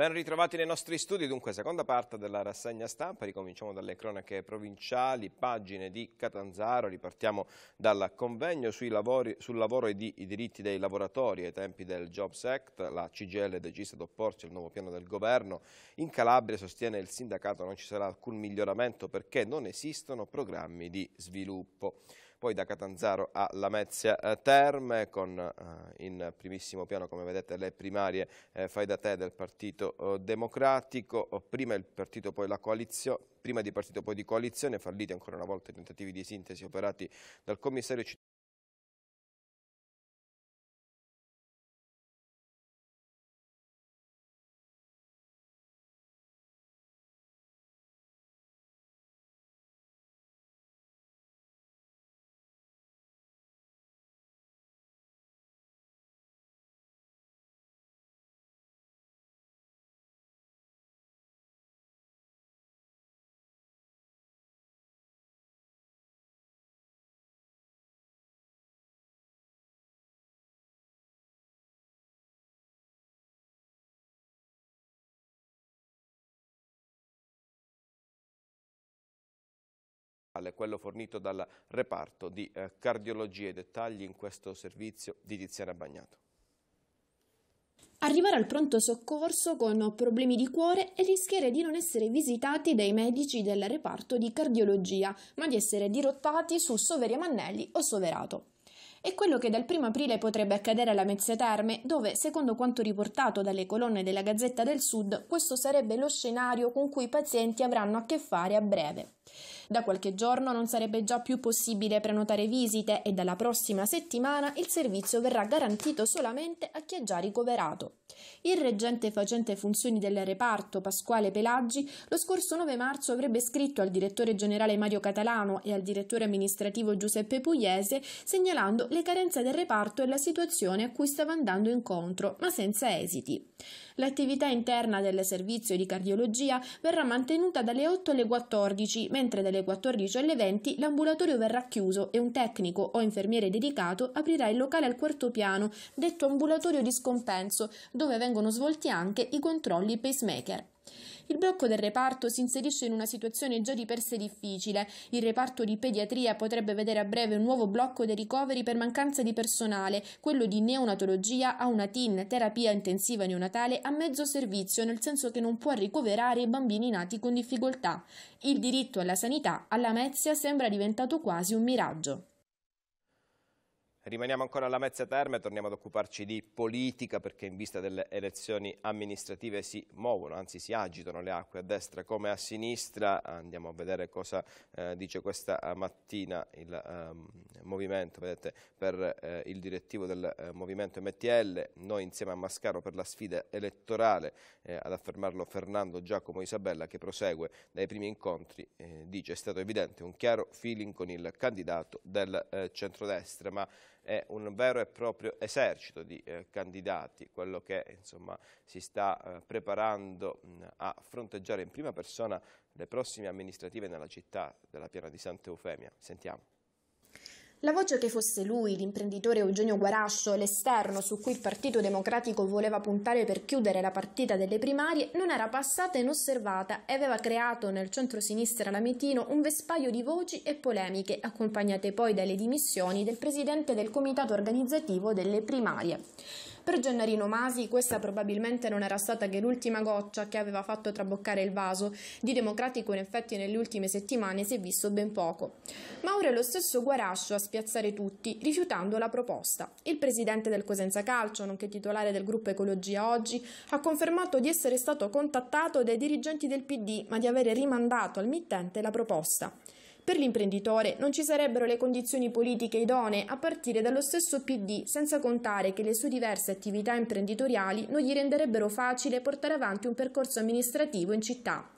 Ben ritrovati nei nostri studi, dunque seconda parte della rassegna stampa, ricominciamo dalle cronache provinciali, pagine di Catanzaro, ripartiamo dal convegno lavori, sul lavoro e di, i diritti dei lavoratori ai tempi del Jobs Act, la CGL decise ad opporsi al nuovo piano del governo, in Calabria sostiene il sindacato non ci sarà alcun miglioramento perché non esistono programmi di sviluppo poi da Catanzaro a Lamezia eh, Terme con eh, in primissimo piano come vedete le primarie eh, fai da te del Partito Democratico, prima il partito poi la coalizione, prima di partito poi di coalizione, falliti ancora una volta i tentativi di sintesi operati dal commissario speciale, quello fornito dal reparto di eh, cardiologia e dettagli in questo servizio di Tiziana Bagnato. Arrivare al pronto soccorso con problemi di cuore e rischiare di non essere visitati dai medici del reparto di cardiologia, ma di essere dirottati su Soveria Mannelli o Soverato. È quello che dal 1 aprile potrebbe accadere alla Mezzia Terme, dove, secondo quanto riportato dalle colonne della Gazzetta del Sud, questo sarebbe lo scenario con cui i pazienti avranno a che fare a breve. Da qualche giorno non sarebbe già più possibile prenotare visite e dalla prossima settimana il servizio verrà garantito solamente a chi è già ricoverato. Il reggente facente funzioni del reparto Pasquale Pelaggi lo scorso 9 marzo avrebbe scritto al direttore generale Mario Catalano e al direttore amministrativo Giuseppe Pugliese segnalando le carenze del reparto e la situazione a cui stava andando incontro, ma senza esiti. L'attività interna del servizio di cardiologia verrà mantenuta dalle 8 alle 14, mentre dalle 14 alle 20 l'ambulatorio verrà chiuso e un tecnico o infermiere dedicato aprirà il locale al quarto piano, detto ambulatorio di scompenso, dove vengono svolti anche i controlli pacemaker. Il blocco del reparto si inserisce in una situazione già di per sé difficile. Il reparto di pediatria potrebbe vedere a breve un nuovo blocco dei ricoveri per mancanza di personale, quello di neonatologia a una TIN, terapia intensiva neonatale, a mezzo servizio, nel senso che non può ricoverare i bambini nati con difficoltà. Il diritto alla sanità, alla mezia, sembra diventato quasi un miraggio. Rimaniamo ancora alla Mezza Terme torniamo ad occuparci di politica perché in vista delle elezioni amministrative si muovono, anzi si agitano le acque a destra come a sinistra. Andiamo a vedere cosa eh, dice questa eh, mattina il eh, movimento vedete, per eh, il direttivo del eh, movimento MTL. Noi insieme a Mascaro per la sfida elettorale, eh, ad affermarlo Fernando Giacomo Isabella che prosegue dai primi incontri, dice è stato evidente un chiaro feeling con il candidato del centrodestra. Ma è un vero e proprio esercito di eh, candidati, quello che insomma, si sta eh, preparando mh, a fronteggiare in prima persona le prossime amministrative nella città della piana di Sant'Eufemia. Sentiamo. La voce che fosse lui, l'imprenditore Eugenio Guarascio, l'esterno su cui il Partito Democratico voleva puntare per chiudere la partita delle primarie, non era passata inosservata e aveva creato nel centro-sinistra lametino un vespaio di voci e polemiche, accompagnate poi dalle dimissioni del presidente del comitato organizzativo delle primarie. Per Gennarino Masi questa probabilmente non era stata che l'ultima goccia che aveva fatto traboccare il vaso, di democratico in effetti nelle ultime settimane si è visto ben poco. Ma ora è lo stesso Guarascio a spiazzare tutti, rifiutando la proposta. Il presidente del Cosenza Calcio, nonché titolare del gruppo Ecologia Oggi, ha confermato di essere stato contattato dai dirigenti del PD, ma di avere rimandato al mittente la proposta. Per l'imprenditore non ci sarebbero le condizioni politiche idonee a partire dallo stesso PD, senza contare che le sue diverse attività imprenditoriali non gli renderebbero facile portare avanti un percorso amministrativo in città.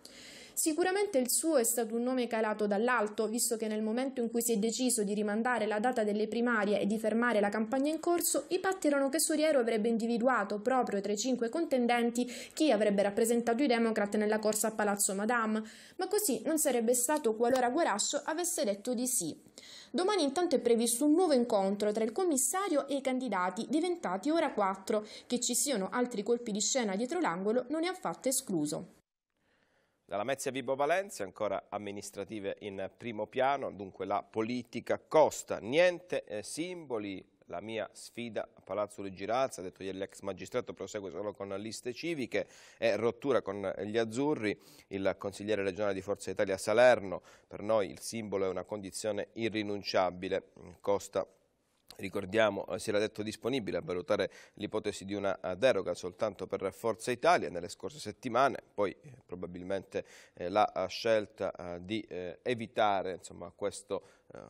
Sicuramente il suo è stato un nome calato dall'alto, visto che nel momento in cui si è deciso di rimandare la data delle primarie e di fermare la campagna in corso, i patti erano che Soriero avrebbe individuato proprio tra i cinque contendenti chi avrebbe rappresentato i Democrat nella corsa a Palazzo Madame, ma così non sarebbe stato qualora Guarascio avesse detto di sì. Domani intanto è previsto un nuovo incontro tra il commissario e i candidati, diventati ora quattro. Che ci siano altri colpi di scena dietro l'angolo non è affatto escluso. Dalla Mezia Vibo Valencia, ancora amministrative in primo piano, dunque la politica costa, niente eh, simboli, la mia sfida a Palazzo di Girazza, ha detto ieri l'ex magistrato, prosegue solo con liste civiche, è rottura con gli azzurri, il consigliere regionale di Forza Italia Salerno, per noi il simbolo è una condizione irrinunciabile, costa Ricordiamo, eh, si era detto disponibile a valutare l'ipotesi di una eh, deroga soltanto per Forza Italia nelle scorse settimane, poi eh, probabilmente la scelta di evitare insomma, questo eh,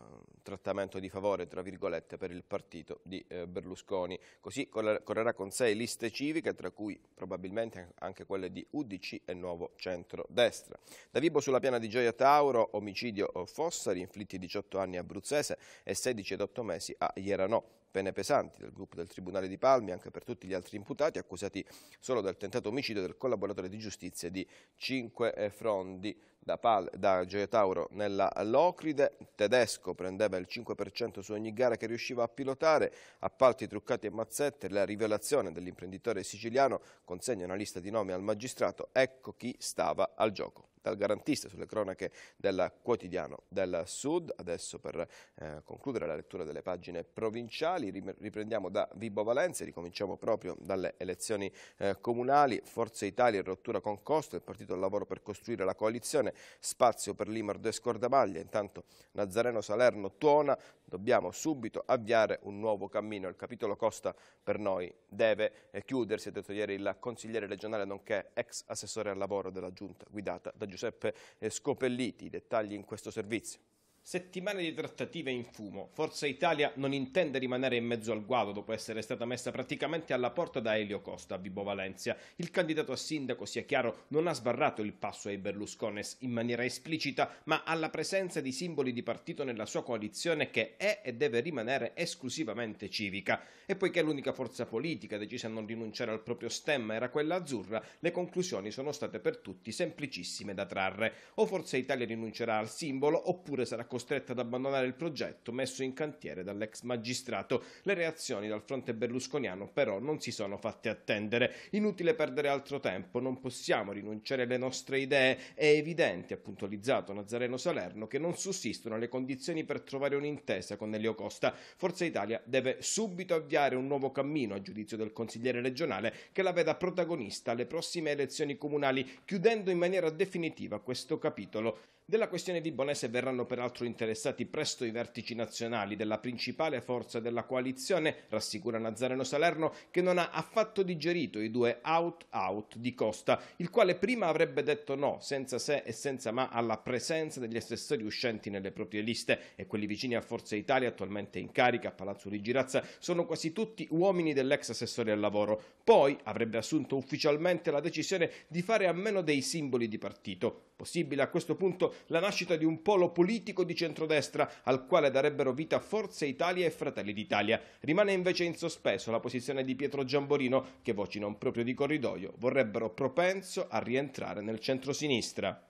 trattamento di favore, tra virgolette, per il partito di eh, Berlusconi. Così correrà con sé liste civiche, tra cui probabilmente anche quelle di UDC e Nuovo Centrodestra. destra Da Vibo sulla piana di Gioia Tauro, omicidio eh, Fossari, inflitti 18 anni a Bruzzese e 16 ed 8 mesi a Ieranò pene pesanti del gruppo del Tribunale di Palmi, anche per tutti gli altri imputati, accusati solo del tentato omicidio del collaboratore di giustizia di Cinque Frondi da, Pal da Gioia nella Locride, Tedesco prendeva il 5% su ogni gara che riusciva a pilotare, appalti truccati e mazzette, la rivelazione dell'imprenditore siciliano consegna una lista di nomi al magistrato, ecco chi stava al gioco dal garantista sulle cronache del quotidiano del Sud. Adesso per eh, concludere la lettura delle pagine provinciali riprendiamo da Vibo Valenze, ricominciamo proprio dalle elezioni eh, comunali, Forza Italia in rottura con Costa, il partito al lavoro per costruire la coalizione, spazio per Limardo e Scordamaglia, intanto Nazareno Salerno tuona, dobbiamo subito avviare un nuovo cammino, il capitolo Costa per noi deve eh, chiudersi, ha detto ieri il consigliere regionale nonché ex assessore al lavoro della giunta guidata da Giuseppe Giuseppe eh, Scopelliti, i dettagli in questo servizio. Settimane di trattative in fumo. Forza Italia non intende rimanere in mezzo al guado dopo essere stata messa praticamente alla porta da Elio Costa a Vibo Valencia. Il candidato a sindaco, sia chiaro, non ha sbarrato il passo ai Berluscones in maniera esplicita, ma alla presenza di simboli di partito nella sua coalizione che è e deve rimanere esclusivamente civica. E poiché l'unica forza politica decisa a non rinunciare al proprio stemma era quella azzurra, le conclusioni sono state per tutti semplicissime da trarre. O Forza Italia rinuncerà al simbolo oppure sarà costretta ad abbandonare il progetto messo in cantiere dall'ex magistrato. Le reazioni dal fronte berlusconiano però non si sono fatte attendere. Inutile perdere altro tempo, non possiamo rinunciare alle nostre idee. È evidente, ha puntualizzato Nazareno Salerno, che non sussistono le condizioni per trovare un'intesa con Elio Costa. Forza Italia deve subito avviare un nuovo cammino, a giudizio del consigliere regionale, che la veda protagonista alle prossime elezioni comunali, chiudendo in maniera definitiva questo capitolo. Della questione Vibonese verranno peraltro peraltro interessati presto i vertici nazionali della principale forza della coalizione, rassicura Nazareno Salerno, che non ha affatto digerito i due out-out di Costa, il quale prima avrebbe detto no, senza se e senza ma, alla presenza degli assessori uscenti nelle proprie liste e quelli vicini a Forza Italia, attualmente in carica a Palazzo di Girazza, sono quasi tutti uomini dell'ex assessore al lavoro. Poi avrebbe assunto ufficialmente la decisione di fare a meno dei simboli di partito. Possibile a questo punto la nascita di un polo politico di centrodestra al quale darebbero vita Forza Italia e Fratelli d'Italia. Rimane invece in sospeso la posizione di Pietro Giamborino che voci non proprio di corridoio vorrebbero propenso a rientrare nel centrosinistra.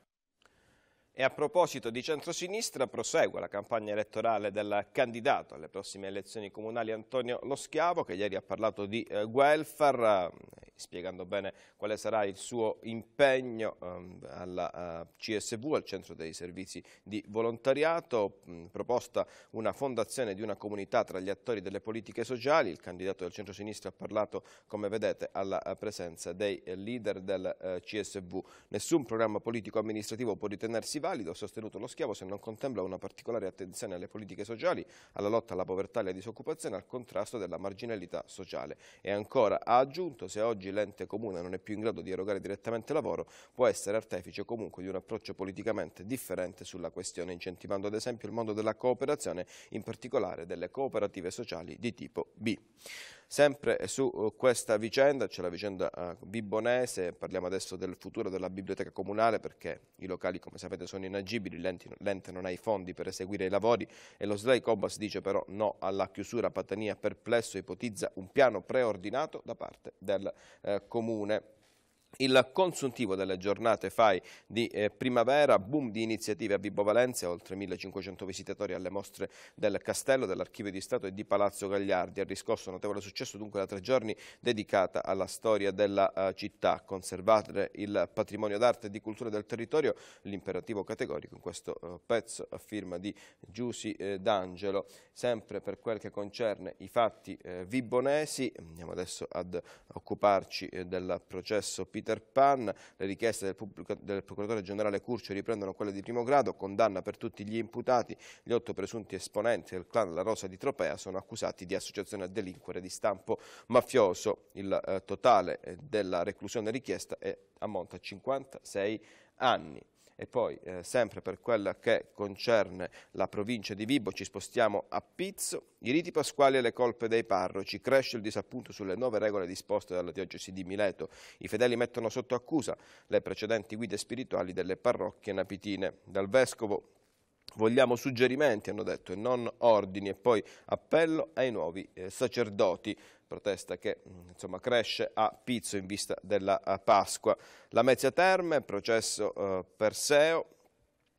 E a proposito di centrosinistra, prosegue la campagna elettorale del candidato alle prossime elezioni comunali Antonio Lo Schiavo, che ieri ha parlato di eh, welfare spiegando bene quale sarà il suo impegno ehm, alla eh, CSV, al Centro dei Servizi di Volontariato, mm, proposta una fondazione di una comunità tra gli attori delle politiche sociali, il candidato del centro-sinistra ha parlato, come vedete, alla eh, presenza dei eh, leader del CSV. Nessun programma politico-amministrativo può ritenersi valido, sostenuto lo schiavo, se non contempla una particolare attenzione alle politiche sociali, alla lotta alla povertà e alla disoccupazione, al contrasto della marginalità sociale. E ancora ha aggiunto, se oggi l'ente comune non è più in grado di erogare direttamente lavoro, può essere artefice comunque di un approccio politicamente differente sulla questione, incentivando ad esempio il mondo della cooperazione, in particolare delle cooperative sociali di tipo B. Sempre su eh, questa vicenda, c'è la vicenda bibonese, eh, parliamo adesso del futuro della biblioteca comunale perché i locali come sapete sono inagibili, l'ente non ha i fondi per eseguire i lavori e lo Slay Cobas dice però no alla chiusura, Patania perplesso ipotizza un piano preordinato da parte del eh, comune il consuntivo delle giornate FAI di eh, primavera, boom di iniziative a Vibo Valencia, oltre 1500 visitatori alle mostre del Castello, dell'Archivio di Stato e di Palazzo Gagliardi. Ha riscosso notevole successo dunque da tre giorni dedicata alla storia della eh, città, conservare il patrimonio d'arte e di cultura del territorio, l'imperativo categorico in questo eh, pezzo a firma di Giusi D'Angelo. Sempre per quel che concerne i fatti vibonesi, andiamo adesso ad occuparci del processo PD Peter Pan, le richieste del, pubblico, del procuratore generale Curcio riprendono quelle di primo grado, condanna per tutti gli imputati, gli otto presunti esponenti del clan La Rosa di Tropea sono accusati di associazione a delinquere di stampo mafioso. Il eh, totale eh, della reclusione richiesta è, ammonta a 56 anni. E poi eh, sempre per quella che concerne la provincia di Vibo ci spostiamo a Pizzo, i riti pasquali e le colpe dei parroci, cresce il disappunto sulle nuove regole disposte dalla diocesi di Mileto, i fedeli mettono sotto accusa le precedenti guide spirituali delle parrocchie napitine. Dal vescovo Vogliamo suggerimenti, hanno detto, e non ordini, e poi appello ai nuovi eh, sacerdoti protesta che insomma, cresce a Pizzo in vista della eh, Pasqua. La Mezia Terme, processo eh, Perseo,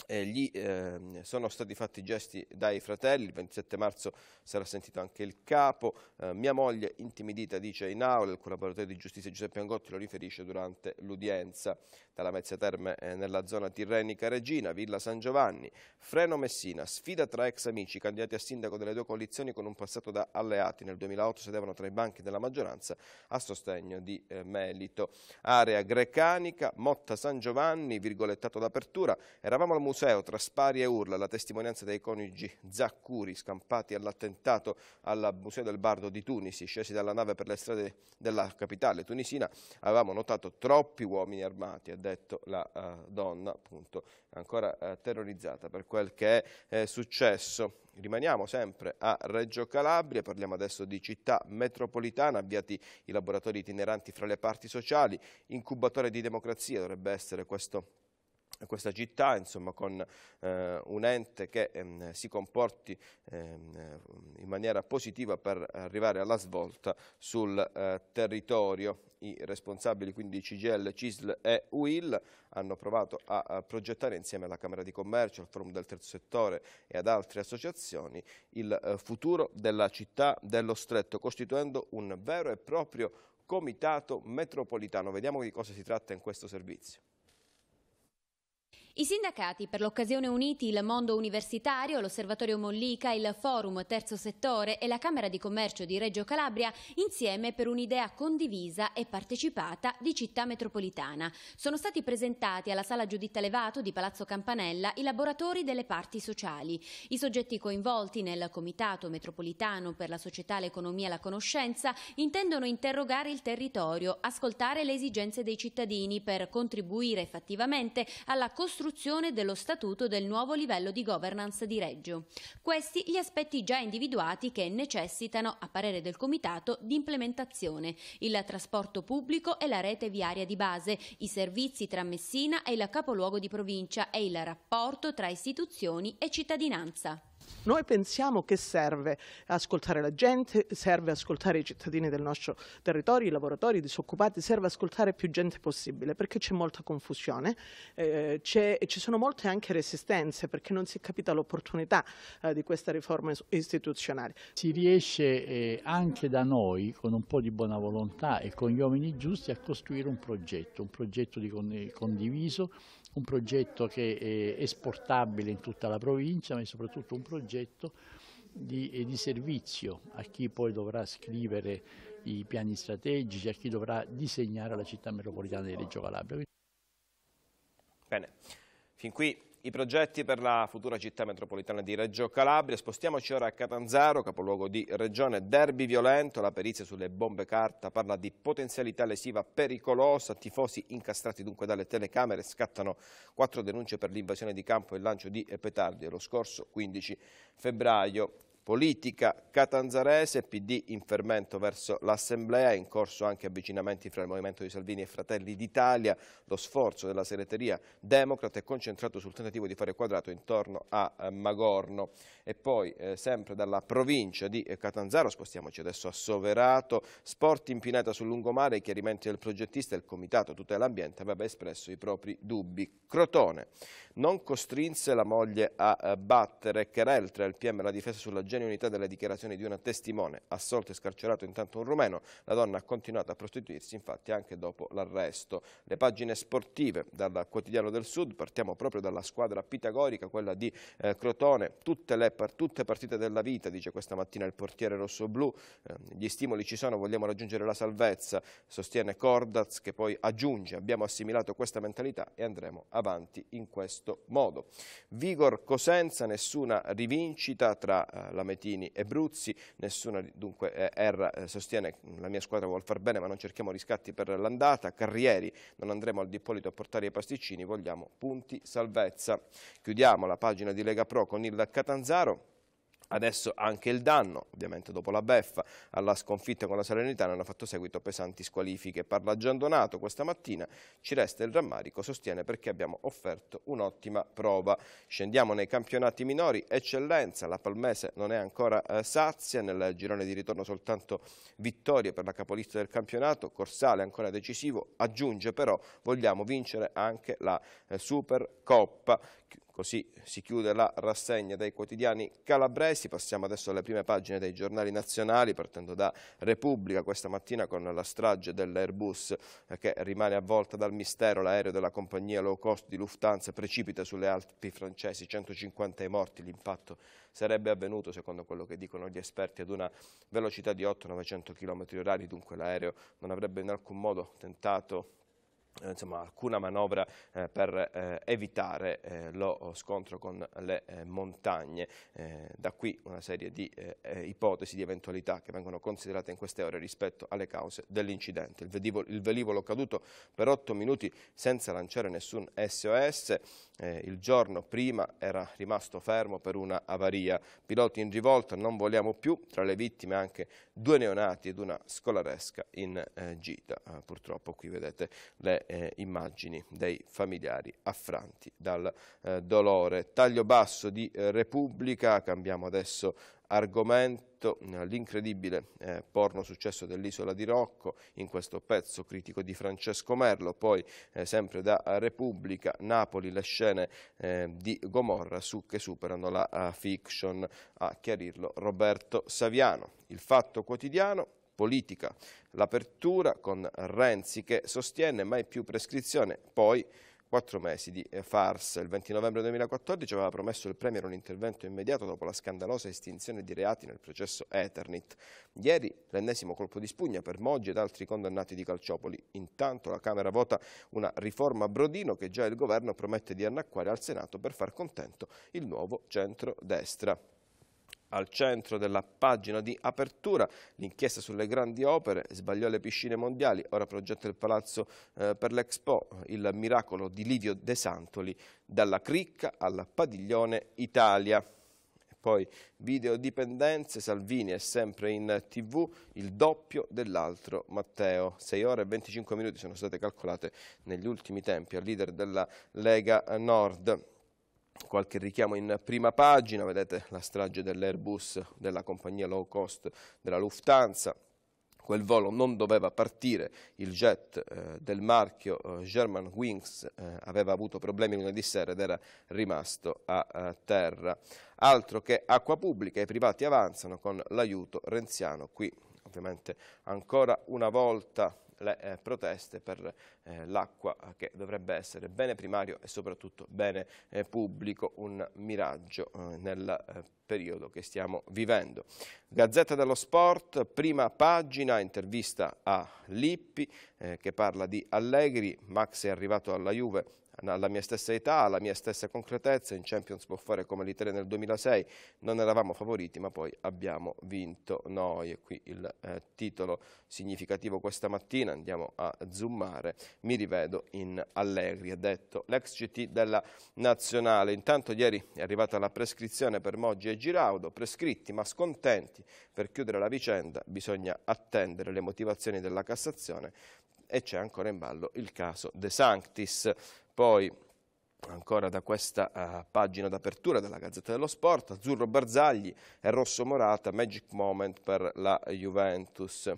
gli eh, sono stati fatti gesti dai fratelli, il 27 marzo sarà sentito anche il capo, eh, mia moglie intimidita dice in aula, il collaboratore di giustizia Giuseppe Angotti lo riferisce durante l'udienza dalla Mezza Terme eh, nella zona Tirrenica Regina, Villa San Giovanni, Freno Messina, sfida tra ex amici candidati a sindaco delle due coalizioni con un passato da alleati, nel 2008 sedevano tra i banchi della maggioranza a sostegno di eh, Melito, area grecanica, Motta San Giovanni, virgolettato d'apertura, eravamo al museo museo tra spari e urla la testimonianza dei coniugi Zaccuri scampati all'attentato al Museo del Bardo di Tunisi, scesi dalla nave per le strade della capitale tunisina, avevamo notato troppi uomini armati, ha detto la uh, donna, appunto, ancora uh, terrorizzata per quel che è eh, successo. Rimaniamo sempre a Reggio Calabria, parliamo adesso di città metropolitana, avviati i laboratori itineranti fra le parti sociali, incubatore di democrazia dovrebbe essere questo questa città, insomma, con eh, un ente che ehm, si comporti ehm, in maniera positiva per arrivare alla svolta sul eh, territorio. I responsabili quindi CGL, CISL e UIL hanno provato a, a progettare insieme alla Camera di Commercio, al Forum del Terzo Settore e ad altre associazioni il eh, futuro della città dello Stretto, costituendo un vero e proprio comitato metropolitano. Vediamo di cosa si tratta in questo servizio. I sindacati, per l'occasione uniti il mondo universitario, l'Osservatorio Mollica, il Forum Terzo Settore e la Camera di Commercio di Reggio Calabria, insieme per un'idea condivisa e partecipata di città metropolitana. Sono stati presentati alla Sala Giuditta Levato di Palazzo Campanella i laboratori delle parti sociali. I soggetti coinvolti nel Comitato Metropolitano per la Società, l'Economia e la Conoscenza intendono interrogare il territorio, ascoltare le esigenze dei cittadini per contribuire effettivamente alla costruzione costruzione dello statuto del nuovo livello di governance di Reggio. Questi gli aspetti già individuati che necessitano, a parere del Comitato, di implementazione, il trasporto pubblico e la rete viaria di base, i servizi tra Messina e il capoluogo di provincia e il rapporto tra istituzioni e cittadinanza. Noi pensiamo che serve ascoltare la gente, serve ascoltare i cittadini del nostro territorio, i lavoratori, i disoccupati, serve ascoltare più gente possibile perché c'è molta confusione, eh, ci sono molte anche resistenze perché non si è capita l'opportunità eh, di questa riforma istituzionale. Si riesce eh, anche da noi con un po' di buona volontà e con gli uomini giusti a costruire un progetto, un progetto di condiviso un progetto che è esportabile in tutta la provincia, ma è soprattutto un progetto di, eh, di servizio a chi poi dovrà scrivere i piani strategici, a chi dovrà disegnare la città metropolitana di Reggio Calabria. Bene, fin qui i progetti per la futura città metropolitana di Reggio Calabria. Spostiamoci ora a Catanzaro, capoluogo di regione. Derby violento, la perizia sulle bombe carta parla di potenzialità lesiva pericolosa. Tifosi incastrati dunque dalle telecamere scattano quattro denunce per l'invasione di campo e il lancio di petardi lo scorso 15 febbraio politica catanzarese, PD in fermento verso l'Assemblea, in corso anche avvicinamenti fra il Movimento di Salvini e Fratelli d'Italia, lo sforzo della segreteria democrata è concentrato sul tentativo di fare quadrato intorno a eh, Magorno e poi eh, sempre dalla provincia di eh, Catanzaro, spostiamoci adesso a Soverato, sport pineta sul lungomare, i chiarimenti del progettista e il Comitato Tutela Ambiente aveva espresso i propri dubbi. Crotone non costrinse la moglie a eh, battere Cherel tra il PM e la difesa sulla genuinità delle dichiarazioni di una testimone. Assolto e scarcerato intanto un rumeno, la donna ha continuato a prostituirsi infatti anche dopo l'arresto. Le pagine sportive dal quotidiano del Sud, partiamo proprio dalla squadra pitagorica, quella di eh, Crotone, tutte le par tutte partite della vita, dice questa mattina il portiere rosso-blu, eh, gli stimoli ci sono, vogliamo raggiungere la salvezza, sostiene Cordaz che poi aggiunge abbiamo assimilato questa mentalità e andremo avanti in questo modo. Vigor Cosenza, nessuna rivincita tra eh, la Lametini e Bruzzi, nessuna dunque eh, erra eh, sostiene la mia squadra vuol far bene ma non cerchiamo riscatti per l'andata, Carrieri non andremo al Dippolito a portare i pasticcini, vogliamo punti salvezza. Chiudiamo la pagina di Lega Pro con il Catanzaro Adesso anche il danno, ovviamente dopo la beffa, alla sconfitta con la Salernitana hanno fatto seguito pesanti squalifiche. Parla Giandonato questa mattina, ci resta il rammarico, sostiene perché abbiamo offerto un'ottima prova. Scendiamo nei campionati minori, eccellenza, la Palmese non è ancora eh, sazia, nel girone di ritorno soltanto vittorie per la capolista del campionato, Corsale ancora decisivo, aggiunge però vogliamo vincere anche la eh, Supercoppa Così si chiude la rassegna dei quotidiani calabresi, passiamo adesso alle prime pagine dei giornali nazionali, partendo da Repubblica questa mattina con la strage dell'Airbus eh, che rimane avvolta dal mistero, l'aereo della compagnia low cost di Lufthansa precipita sulle Alpi francesi, 150 i morti, l'impatto sarebbe avvenuto secondo quello che dicono gli esperti ad una velocità di 8-900 km h dunque l'aereo non avrebbe in alcun modo tentato eh, insomma, alcuna manovra eh, per eh, evitare eh, lo scontro con le eh, montagne. Eh, da qui una serie di ipotesi, di eventualità che vengono considerate in queste ore rispetto alle cause dell'incidente. Il, il velivolo caduto per 8 minuti senza lanciare nessun SOS eh, il giorno prima era rimasto fermo per una avaria. Piloti in rivolta, non vogliamo più, tra le vittime anche due neonati ed una scolaresca in eh, gita. Eh, purtroppo qui vedete le eh, immagini dei familiari affranti dal eh, dolore. Taglio basso di eh, Repubblica, cambiamo adesso argomento eh, l'incredibile eh, porno successo dell'isola di Rocco in questo pezzo critico di Francesco Merlo poi eh, sempre da Repubblica Napoli le scene eh, di Gomorra su che superano la uh, fiction a chiarirlo Roberto Saviano il fatto quotidiano politica l'apertura con Renzi che sostiene mai più prescrizione poi quattro mesi di eh, farsa. Il 20 novembre 2014 aveva promesso il Premier un intervento immediato dopo la scandalosa estinzione di reati nel processo Eternit. Ieri l'ennesimo colpo di spugna per Moggi ed altri condannati di Calciopoli. Intanto la Camera vota una riforma Brodino che già il governo promette di annacquare al Senato per far contento il nuovo centro-destra al centro della pagina di apertura. L'inchiesta sulle grandi opere sbagliò le piscine mondiali, ora progetta il palazzo eh, per l'Expo, il miracolo di Livio De Santoli, dalla cricca al padiglione Italia. Poi videodipendenze, Salvini è sempre in tv, il doppio dell'altro Matteo. 6 ore e 25 minuti sono state calcolate negli ultimi tempi al leader della Lega Nord qualche richiamo in prima pagina, vedete la strage dell'Airbus della compagnia low cost della Lufthansa, quel volo non doveva partire, il jet eh, del marchio eh, German Wings eh, aveva avuto problemi lunedì sera ed era rimasto a, a eh, terra. Altro che acqua pubblica, i privati avanzano con l'aiuto renziano, qui ovviamente ancora una volta le eh, proteste per eh, l'acqua eh, che dovrebbe essere bene primario e soprattutto bene eh, pubblico, un miraggio eh, nel eh, periodo che stiamo vivendo. Gazzetta dello Sport, prima pagina, intervista a Lippi che parla di Allegri, Max è arrivato alla Juve alla mia stessa età, alla mia stessa concretezza, in Champions può fare come l'Italia nel 2006, non eravamo favoriti ma poi abbiamo vinto noi e qui il eh, titolo significativo questa mattina, andiamo a zoomare, mi rivedo in Allegri, ha detto l'ex CT della Nazionale, intanto ieri è arrivata la prescrizione per Moggi e Giraudo, prescritti ma scontenti, per chiudere la vicenda bisogna attendere le motivazioni della Cassazione e c'è ancora in ballo il caso De Sanctis. Poi ancora da questa uh, pagina d'apertura della Gazzetta dello Sport, Azzurro Barzagli e Rosso Morata, Magic Moment per la Juventus.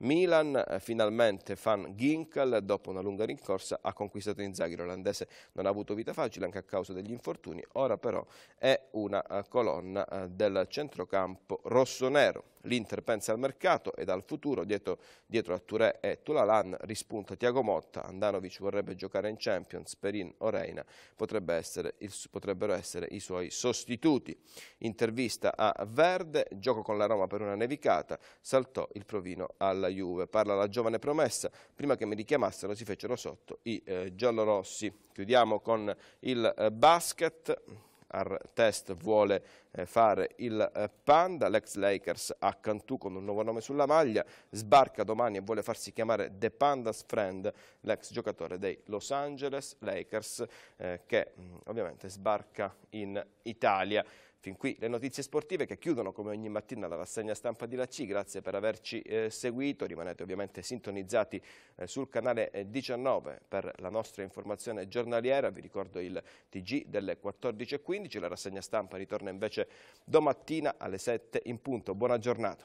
Milan, eh, finalmente Van Ginkel, dopo una lunga rincorsa, ha conquistato Inzaghi. L'olandese non ha avuto vita facile anche a causa degli infortuni, ora però è una eh, colonna eh, del centrocampo rosso-nero. L'Inter pensa al mercato ed al futuro, dietro, dietro a Touré e Tulalan rispunta Tiago Motta, Andanovic vorrebbe giocare in Champions, Perin o Reina potrebbe essere il, potrebbero essere i suoi sostituti. Intervista a Verde, gioco con la Roma per una nevicata, saltò il provino al della Juve, parla la giovane promessa, prima che mi richiamassero si fecero sotto i eh, giallorossi. Chiudiamo con il eh, basket, al test vuole eh, fare il eh, Panda, l'ex Lakers a Cantù con un nuovo nome sulla maglia, sbarca domani e vuole farsi chiamare The Panda's Friend, l'ex giocatore dei Los Angeles Lakers eh, che mm, ovviamente sbarca in Italia. Fin qui le notizie sportive che chiudono come ogni mattina la rassegna stampa di La C. Grazie per averci eh, seguito. Rimanete ovviamente sintonizzati eh, sul canale 19 eh, per la nostra informazione giornaliera. Vi ricordo il TG delle 14.15. La rassegna stampa ritorna invece domattina alle 7 in punto. Buona giornata.